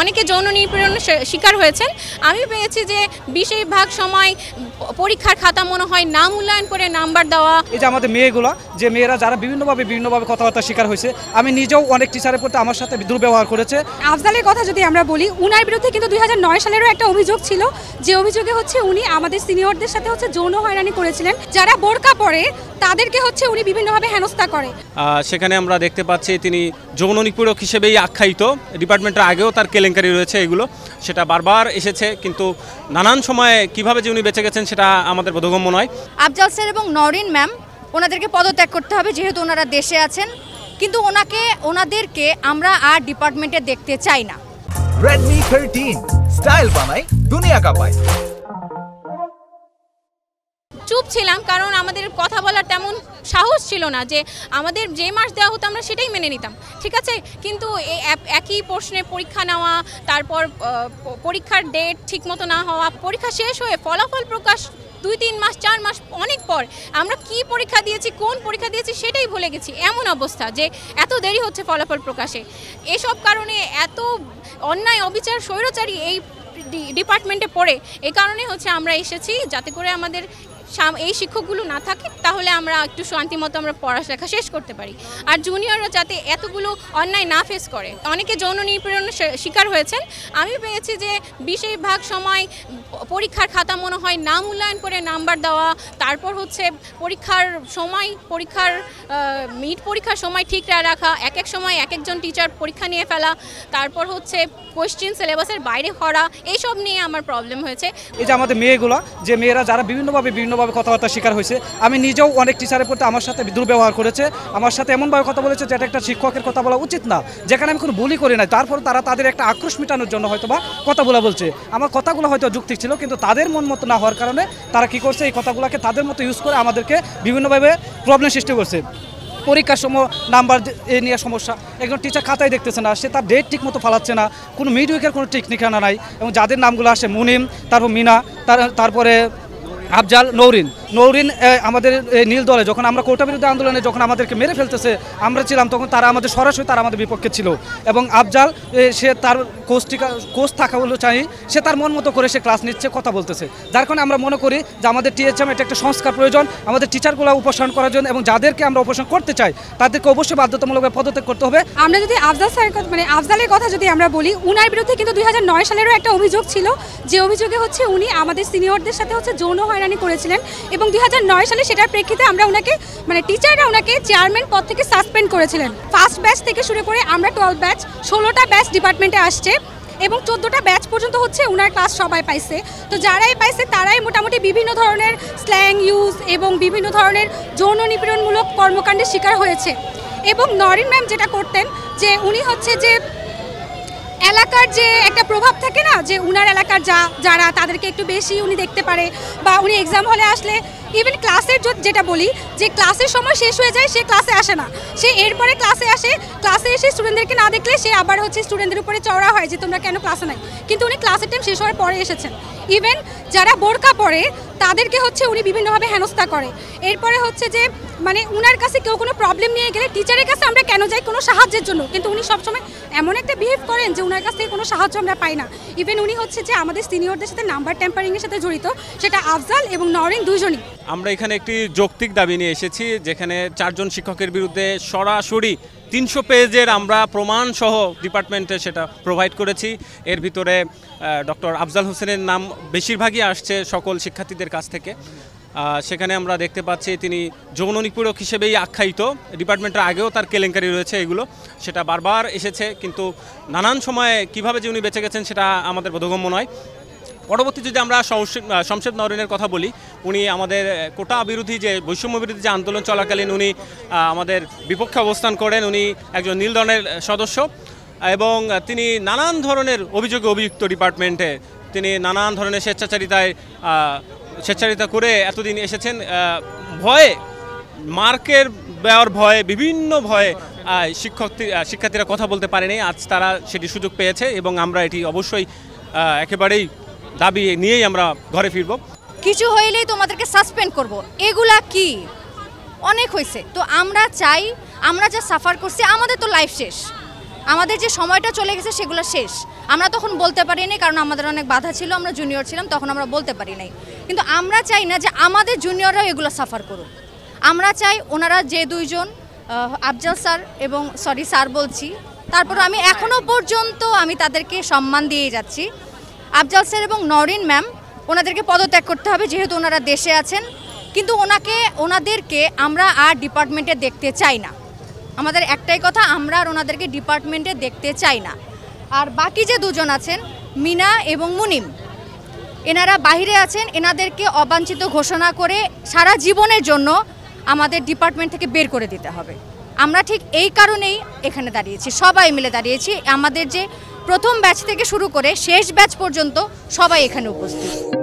অনেকে যৌন নিপীড়নের শিকার হয়েছেন আমি পেয়েছি যে বিশ ভাগ সময় পরীক্ষার খাতা মনে হয় নাম মূল্যায়ন করে নাম্বার দেওয়া এই যে আমাদের মেয়েগুলো যে মেয়েরা যারা বিভিন্নভাবে বিভিন্নভাবে কথাবার্তা শিকার হয়েছে আমি নিজেও অনেক টিচারের প্রতি আমার সাথে দুর্ব্যবহার করেছে আফজালের কথা যদি আমরা বলি উনার বিরুদ্ধে কিন্তু দুই সালেরও একটা অভিযোগ ছিল যে অভিযোগে হচ্ছে উনি আমাদের সিনিয়রদের সাথে হচ্ছে যৌন হয়রানি করেছিলেন যারা বোরকা পরে তাদেরকে হচ্ছে উনি বিভিন্নভাবে হেনস্থা করে সেখানে আমরা দেখতে পাচ্ছি তিনি যৌন নিপীড়ক হিসেবেই আখ্যায়িত ডিপার্টমেন্টের আগেও তার কেলেঙ্কারি রয়েছে এগুলো সেটা বারবার এসেছে কিন্তু নানান সময়ে কিভাবে যে উনি বেঁচে গেছেন সেটা আমাদের বোধগম্য নয় আফজাল স্যার এবং নরিন ম্যাম ওনাদেরকে পদত্যাগ করতে হবে যেহেতু ওনারা দেশে আছেন কিন্তু ওনাকে ওনাদেরকে আমরা আর ডিপার্টমেন্টে দেখতে চাই না Redmi 13 স্টাইল বানাই দুনিয়া চুপ ছিলাম কারণ আমাদের কথা বলার তেমন সাহস ছিল না যে আমাদের যে মাস দেওয়া হতো আমরা সেটাই মেনে নিতাম ঠিক আছে কিন্তু একই প্রশ্নে পরীক্ষা নেওয়া তারপর পরীক্ষার ডেট ঠিক মতো না হওয়া পরীক্ষা শেষ হয়ে ফলাফল প্রকাশ দুই তিন মাস চার মাস অনেক পর আমরা কি পরীক্ষা দিয়েছি কোন পরীক্ষা দিয়েছি সেটাই ভুলে গেছি এমন অবস্থা যে এত দেরি হচ্ছে ফলাফল প্রকাশে এসব কারণে এত অন্যায় অবিচার স্বৈরাচারী এই ডিপার্টমেন্টে পড়ে এ কারণে হচ্ছে আমরা এসেছি যাতে করে আমাদের এই শিক্ষকগুলো না থাকে তাহলে আমরা একটু শান্তি মতো আমরা পড়াশেখা শেষ করতে পারি আর জুনিয়ররা যাতে এতগুলো অন্যায় না ফেস করে অনেকে যৌন নিপীড়নের শিকার হয়েছেন আমি পেয়েছি যে বেশিরভাগ সময় পরীক্ষার খাতা মনে হয় না মূল্যায়ন করে নাম্বার দেওয়া তারপর হচ্ছে পরীক্ষার সময় পরীক্ষার মিট পরীক্ষার সময় ঠিক রাখা এক এক সময় এক একজন টিচার পরীক্ষা নিয়ে ফেলা তারপর হচ্ছে কোয়েশ্চেন সিলেবাসের বাইরে করা এইসব নিয়ে আমার প্রবলেম হয়েছে এই যে আমাদের মেয়েগুলো যে মেয়েরা যারা বিভিন্নভাবে বিভিন্ন বিভিন্নভাবে কথাবার্তা শিকার হয়েছে আমি নিজেও অনেক টিচারের প্রতি আমার সাথে দুর্ব্যবহার করেছে আমার সাথে এমনভাবে কথা বলেছে যেটা একটা শিক্ষকের কথা বলা উচিত না যেখানে আমি কোনো বলি করি না তারপর তারা তাদের একটা আক্রোশ মেটানোর জন্য হয়তো বা কথা বলা বলছে আমার কথাগুলো হয়তো যুক্তি ছিল কিন্তু তাদের মন মতো না হওয়ার কারণে তারা কি করছে এই কথাগুলোকে তাদের মতো ইউজ করে আমাদেরকে বিভিন্নভাবে প্রবলেম সৃষ্টি করছে পরীক্ষার সময় নাম্বার এ নিয়ে সমস্যা একজন টিচার খাতায় দেখতেছে না সে তার ডেট ঠিক মতো ফালাচ্ছে না কোনো মিড উইকের কোনো ঠিক আনা নাই এবং যাদের নামগুলো আসে মুনিম তারপর মিনা তারপরে Abjal Nourin. নৌরিন আমাদের নীল দলে যখন আমরা কোটা বিরুদ্ধে আন্দোলনে যখন আমাদেরকে মেরে ফেলতেছে আমরা ছিলাম তখন তারা আমাদের সরাসরি তারা আমাদের বিপক্ষে ছিল এবং আফজাল সে তার কোচটিকা কোচ থাকা হলো চাই সে তার মন মতো করে সে ক্লাস নিচ্ছে কথা বলতেছে যার কারণে আমরা মনে করি যে আমাদের টিএচএম এটা একটা সংস্কার প্রয়োজন আমাদের টিচারগুলো উপসারণ করার জন্য এবং যাদেরকে আমরা উপসারণ করতে চাই তাদেরকে অবশ্যই বাধ্যতামূলকভাবে পদত্যাগ করতে হবে আমরা যদি আফজাল স্যার মানে আফজালের কথা যদি আমরা বলি উনার বিরুদ্ধে কিন্তু দুই হাজার সালেরও একটা অভিযোগ ছিল যে অভিযোগে হচ্ছে উনি আমাদের সিনিয়রদের সাথে হচ্ছে যৌন হয়রানি করেছিলেন এবং দুই সালে সেটার প্রেক্ষিতে আমরা ওনাকে মানে টিচাররা ওনাকে চেয়ারম্যান পদ থেকে সাসপেন্ড করেছিলেন ফার্স্ট ব্যাচ থেকে শুরু করে আমরা টুয়েলভ ব্যাচ ষোলোটা ব্যাচ ডিপার্টমেন্টে আসছে এবং চোদ্দোটা ব্যাচ পর্যন্ত হচ্ছে ওনার ক্লাস সবাই পাইছে তো যারাই পাইছে তারাই মোটামুটি বিভিন্ন ধরনের স্ল্যাং ইউজ এবং বিভিন্ন ধরনের যৌন নিপীড়নমূলক কর্মকাণ্ডের শিকার হয়েছে এবং নরিন ম্যাম যেটা করতেন যে উনি হচ্ছে যে এলাকার যে একটা প্রভাব থাকে না যে উনার এলাকার যা যারা তাদেরকে একটু বেশি উনি দেখতে পারে বা উনি এক্সাম হলে আসলে ইভেন ক্লাসের যেটা বলি যে ক্লাসের সময় শেষ হয়ে যায় সে ক্লাসে আসে না সে এরপরে ক্লাসে আসে ক্লাসে এসে স্টুডেন্টদেরকে না দেখলে সে আবার হচ্ছে স্টুডেন্টদের উপরে চড়া হয় যে তোমরা কেন ক্লাসে নাই কিন্তু উনি ক্লাসের টাইম শেষ হওয়ার পরে এসেছেন ইভেন যারা বোরকা পরে তাদেরকে হচ্ছে উনি বিভিন্নভাবে হেনস্থা করে এরপরে হচ্ছে যে মানে উনার কাছে কেউ কোনো প্রবলেম নিয়ে গেলে টিচারের কাছে আমরা কেন যাই কোনো সাহায্যের জন্য কিন্তু উনি সবসময় এমন একটা বিহেভ করেন যে উনার কাছ থেকে কোনো সাহায্য আমরা পাই না ইভেন উনি হচ্ছে যে আমাদের সিনিয়রদের সাথে নাম্বার ট্যাম্পারিংয়ের সাথে জড়িত সেটা আফজাল এবং নরেন দুজনই আমরা এখানে একটি যৌক্তিক দাবি নিয়ে এসেছি যেখানে চারজন শিক্ষকের বিরুদ্ধে সরাসরি তিনশো পেজের আমরা প্রমাণ সহ ডিপার্টমেন্টে সেটা প্রোভাইড করেছি এর ভিতরে ডক্টর আফজাল হোসেনের নাম বেশিরভাগই আসছে সকল শিক্ষার্থীদের সাংবাদিকদের কাছ থেকে সেখানে আমরা দেখতে পাচ্ছি তিনি যৌন নিপীড়ক হিসেবেই আখ্যায়িত ডিপার্টমেন্টের আগেও তার কেলেঙ্কারি রয়েছে এগুলো সেটা বারবার এসেছে কিন্তু নানান সময়ে কিভাবে যে উনি বেঁচে গেছেন সেটা আমাদের বোধগম্য নয় পরবর্তী যদি আমরা শমশেদ নরিনের কথা বলি উনি আমাদের কোটা বিরোধী যে বৈষম্য বিরোধী যে আন্দোলন চলাকালীন উনি আমাদের বিপক্ষে অবস্থান করেন উনি একজন নীলদনের সদস্য এবং তিনি নানান ধরনের অভিযোগে অভিযুক্ত ডিপার্টমেন্টে তিনি নানান ধরনের স্বেচ্ছাচারিতায় স্বেচ্ছাচারিতা করে এতদিন এসেছেন ভয়ে মার্কের দেওয়ার ভয়ে বিভিন্ন ভয়ে শিক্ষক শিক্ষার্থীরা কথা বলতে পারেনি আজ তারা সেটি সুযোগ পেয়েছে এবং আমরা এটি অবশ্যই একেবারেই দাবি নিয়েই আমরা ঘরে ফিরব কিছু হইলেই তোমাদেরকে সাসপেন্ড করব। এগুলা কি অনেক হয়েছে তো আমরা চাই আমরা যা সাফার করছি আমাদের তো লাইফ শেষ আমাদের যে সময়টা চলে গেছে সেগুলো শেষ আমরা তখন বলতে পারিনি কারণ আমাদের অনেক বাধা ছিল আমরা জুনিয়র ছিলাম তখন আমরা বলতে পারি নাই কিন্তু আমরা চাই না যে আমাদের জুনিয়ররাও এগুলো সাফার করুক আমরা চাই ওনারা যে দুইজন আফজাল স্যার এবং সরি স্যার বলছি তারপর হ্যাঁ, আমি হ্যাঁ। এখনও পর্যন্ত আমি তাদেরকে সম্মান দিয়ে যাচ্ছি আফজাল স্যার এবং নরিন ম্যাম ওনাদেরকে পদত্যাগ করতে হবে যেহেতু ওনারা দেশে আছেন কিন্তু ওনাকে ওনাদেরকে আমরা আর ডিপার্টমেন্টে দেখতে চাই না আমাদের একটাই কথা আমরা আর ওনাদেরকে ডিপার্টমেন্টে দেখতে চাই না আর বাকি যে দুজন আছেন মিনা এবং মুনিম এনারা বাহিরে আছেন এনাদেরকে অবাঞ্ছিত ঘোষণা করে সারা জীবনের জন্য আমাদের ডিপার্টমেন্ট থেকে বের করে দিতে হবে আমরা ঠিক এই কারণেই এখানে দাঁড়িয়েছি সবাই মিলে দাঁড়িয়েছি আমাদের যে প্রথম ব্যাচ থেকে শুরু করে শেষ ব্যাচ পর্যন্ত সবাই এখানে উপস্থিত